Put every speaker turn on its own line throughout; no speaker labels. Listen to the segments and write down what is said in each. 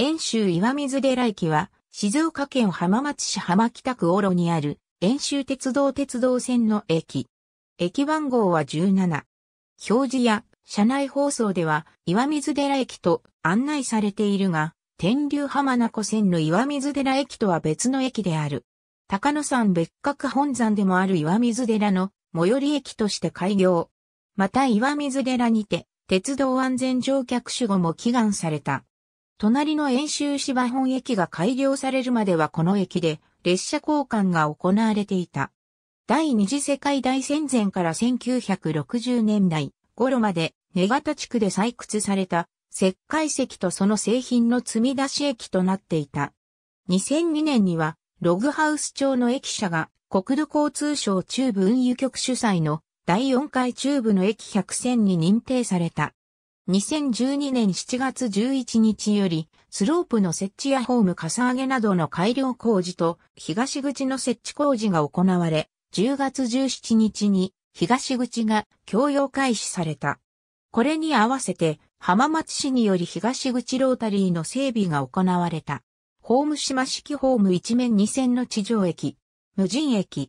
遠州岩水寺駅は、静岡県浜松市浜北区大路にある、遠州鉄道鉄道線の駅。駅番号は17。表示や車内放送では、岩水寺駅と案内されているが、天竜浜名湖線の岩水寺駅とは別の駅である。高野山別格本山でもある岩水寺の最寄り駅として開業。また岩水寺にて、鉄道安全乗客守護も祈願された。隣の遠州芝本駅が改良されるまではこの駅で列車交換が行われていた。第二次世界大戦前から1960年代頃まで根形地区で採掘された石灰石とその製品の積み出し駅となっていた。2002年にはログハウス町の駅舎が国土交通省中部運輸局主催の第4回中部の駅100選に認定された。2012年7月11日より、スロープの設置やホームかさ上げなどの改良工事と東口の設置工事が行われ、10月17日に東口が供用開始された。これに合わせて浜松市により東口ロータリーの整備が行われた。ホーム島式ホーム一面2線の地上駅、無人駅。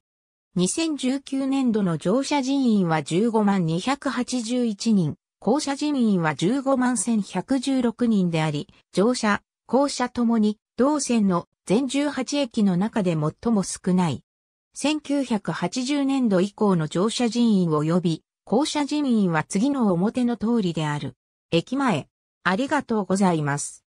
2019年度の乗車人員は15万281人。校舎人員は15万1116人であり、乗車、校舎ともに、同線の全18駅の中で最も少ない。1980年度以降の乗車人員及び、校舎人員は次の表の通りである。駅前、ありがとうございます。